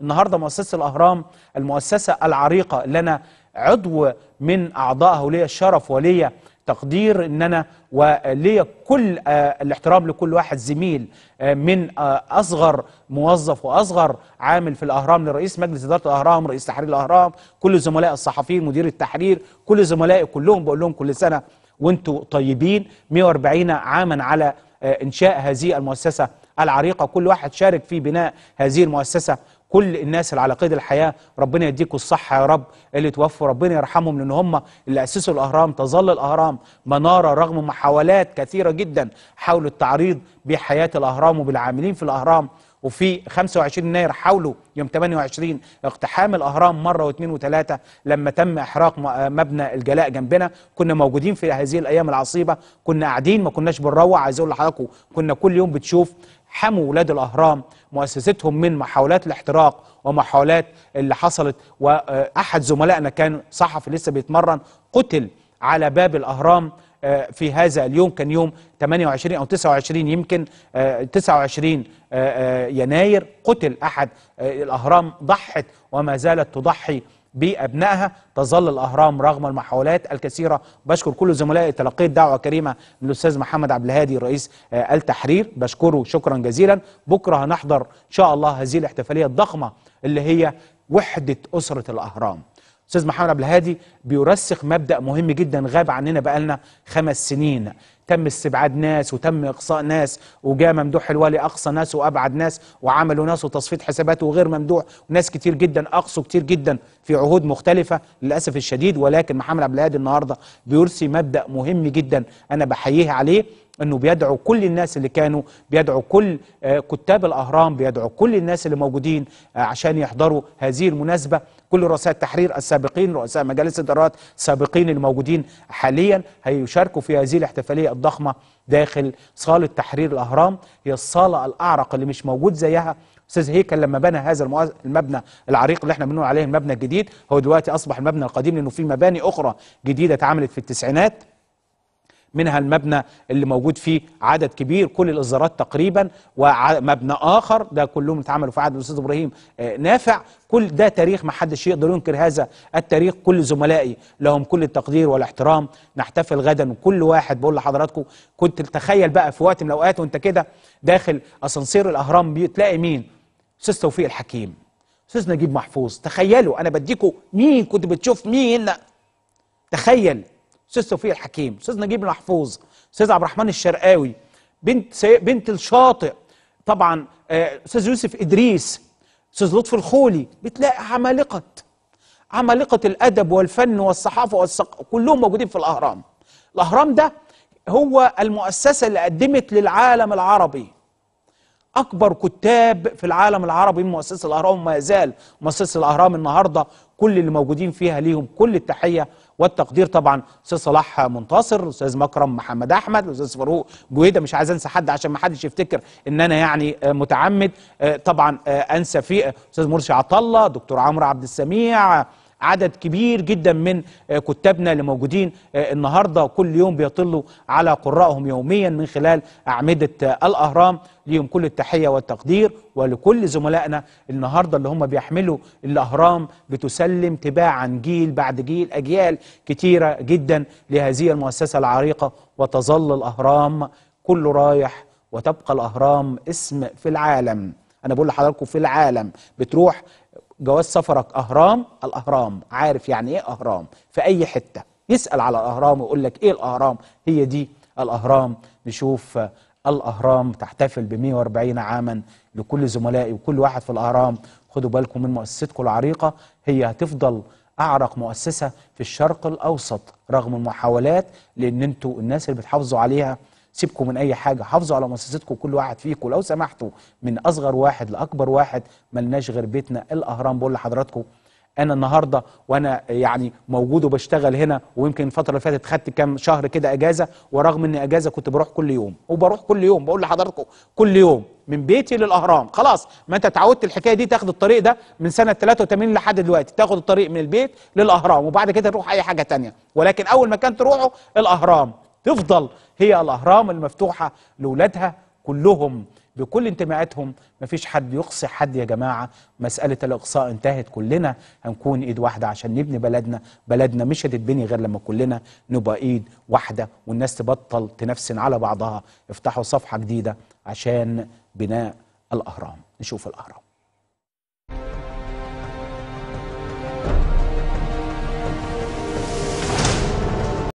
النهارده مؤسسه الاهرام المؤسسه العريقه اللي انا عضو من اعضائها وليا الشرف وليا تقدير ان انا وليا كل آه، الاحترام لكل واحد زميل آه، من آه، اصغر موظف واصغر عامل في الاهرام لرئيس مجلس اداره الاهرام رئيس تحرير الاهرام كل زملاء الصحفيين مدير التحرير كل زملائي كلهم بقول لهم كل سنه وانتم طيبين 140 عاما على انشاء هذه المؤسسه العريقه كل واحد شارك في بناء هذه المؤسسه كل الناس اللي على قيد الحياه ربنا يديكوا الصحه يا رب اللي توفوا ربنا يرحمهم لان هم اللي اسسوا الاهرام تظل الاهرام مناره رغم محاولات كثيره جدا حول التعريض بحياه الاهرام وبالعاملين في الاهرام وفي 25 يناير حاولوا يوم 28 اقتحام الاهرام مره واثنين وثلاثه لما تم احراق آه، مبنى الجلاء جنبنا كنا موجودين في هذه الايام العصيبه كنا قاعدين ما كناش بنروح عايز اقول لحضراتكم كنا كل يوم بتشوف حموا ولاد الاهرام مؤسستهم من محاولات الاحتراق ومحاولات اللي حصلت واحد زملائنا كان صحفي لسه بيتمرن قتل على باب الاهرام آه، في هذا اليوم كان يوم 28 أو 29 يمكن 29 آه، آه، يناير قتل أحد الأهرام ضحت وما زالت تضحي بأبنائها تظل الأهرام رغم المحاولات الكثيرة بشكر كل زملائي تلقيت دعوة كريمة من الأستاذ محمد عبد الهادي رئيس التحرير بشكره شكرا جزيلا بكرة هنحضر إن شاء الله هذه الاحتفالية الضخمة اللي هي وحدة أسرة الأهرام استاذ محمد عبد الهادي بيرسخ مبدا مهم جدا غاب عننا بقالنا خمس سنين تم استبعاد ناس وتم اقصاء ناس وجاء ممدوح الوالي اقصى ناس وابعد ناس وعملوا ناس وتصفيه حسابات وغير ممدوح وناس كتير جدا اقصوا كتير جدا في عهود مختلفه للاسف الشديد ولكن محمد عبد الهادي النهارده بيرسي مبدا مهم جدا انا بحييه عليه انه بيدعو كل الناس اللي كانوا بيدعو كل آه، كتاب الاهرام بيدعو كل الناس اللي موجودين آه، عشان يحضروا هذه المناسبه كل رؤساء التحرير السابقين رؤساء مجالس الادارات السابقين الموجودين حاليا هيشاركوا في هذه الاحتفاليه الضخمه داخل صاله تحرير الاهرام هي الصاله الاعرق اللي مش موجود زيها استاذ هيكل لما بنى هذا المبنى العريق اللي احنا بنقول عليه المبنى الجديد هو دلوقتي اصبح المبنى القديم لانه في مباني اخرى جديده اتعملت في التسعينات منها المبنى اللي موجود فيه عدد كبير كل الإصدارات تقريبا ومبنى آخر ده كلهم اتعملوا في عهد الأستاذ إبراهيم آه، نافع كل ده تاريخ ما حدش يقدر ينكر هذا التاريخ كل زملائي لهم كل التقدير والاحترام نحتفل غدا وكل واحد بقول لحضراتكم كنت تتخيل بقى في وقت من الأوقات وأنت كده داخل أسانسير الأهرام بتلاقي مين؟ أستاذ توفيق الحكيم أستاذ نجيب محفوظ تخيلوا أنا بديكم مين كنت بتشوف مين تخيل استاذ توفيق الحكيم استاذ نجيب محفوظ استاذ عبد الرحمن الشرقاوي بنت بنت الشاطئ طبعا آه، استاذ يوسف ادريس استاذ لطفي الخولي بتلاقي عمالقه عمالقه الادب والفن والصحافه والثقافه كلهم موجودين في الاهرام الاهرام ده هو المؤسسه اللي قدمت للعالم العربي اكبر كتاب في العالم العربي من مؤسسه الاهرام وما يزال مؤسسه الاهرام النهارده كل اللي موجودين فيها ليهم كل التحيه والتقدير طبعا استاذ صلاح منتصر الاستاذ مكرم محمد احمد الاستاذ فاروق جويده مش عايز انسى حد عشان ما حدش يفتكر ان انا يعني آه، متعمد آه، طبعا آه، انسى في استاذ مرسي عطله دكتور عمرو عبد السميع عدد كبير جدا من آه، كتابنا اللي موجودين آه، النهارده كل يوم بيطلوا على قرائهم يوميا من خلال اعمده آه، الاهرام ليهم كل التحيه والتقدير ولكل زملائنا النهارده اللي هم بيحملوا الاهرام بتسلم تباعا جيل بعد جيل اجيال كتيره جدا لهذه المؤسسه العريقه وتظل الاهرام كله رايح وتبقى الاهرام اسم في العالم انا بقول لحضراتكم في العالم بتروح جواز سفرك اهرام الاهرام عارف يعني ايه اهرام في اي حته يسال على الاهرام ويقول لك ايه الاهرام هي دي الاهرام نشوف الاهرام تحتفل ب 140 عاما لكل زملائي وكل واحد في الاهرام خدوا بالكم من مؤسستكم العريقه هي هتفضل اعرق مؤسسه في الشرق الاوسط رغم المحاولات لان انتوا الناس اللي بتحافظوا عليها سيبكم من اي حاجه حافظوا على مؤسستكم كل واحد فيكم لو سمحتوا من اصغر واحد لاكبر واحد ملناش غير بيتنا الاهرام بقول لحضراتكم انا النهارده وانا يعني موجود وبشتغل هنا ويمكن الفتره اللي فاتت خدت كام شهر كده اجازه ورغم ان اجازه كنت بروح كل يوم وبروح كل يوم بقول لحضراتكم كل يوم من بيتي للاهرام خلاص ما انت اتعودت الحكايه دي تاخد الطريق ده من سنه 83 لحد دلوقتي تاخد الطريق من البيت للاهرام وبعد كده تروح اي حاجه تانية ولكن اول مكان تروحه الاهرام تفضل هي الأهرام المفتوحة لأولادها كلهم بكل انتماءاتهم مفيش حد يقصي حد يا جماعة مسألة الإقصاء انتهت كلنا هنكون إيد واحدة عشان نبني بلدنا بلدنا مش هتتبني غير لما كلنا نبقى إيد واحدة والناس تبطل تنفسن على بعضها افتحوا صفحة جديدة عشان بناء الأهرام نشوف الأهرام